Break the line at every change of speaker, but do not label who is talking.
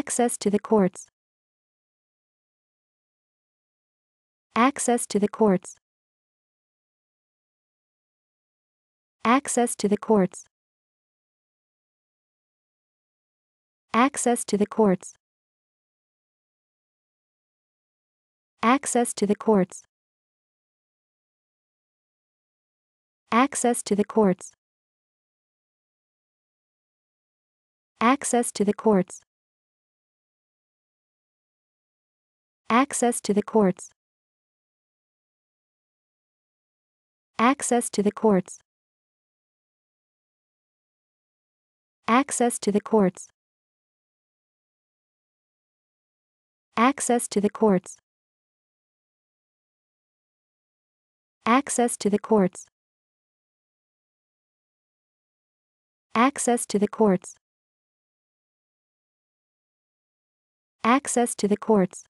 Access to the courts. Access to the courts. Access to the courts. Access to the courts. Access to the courts. Access to the courts. Access to the courts. Access to the courts. Access to the courts. Access to the courts. Access to the courts. Access to the courts. Access to the courts. Access to the courts.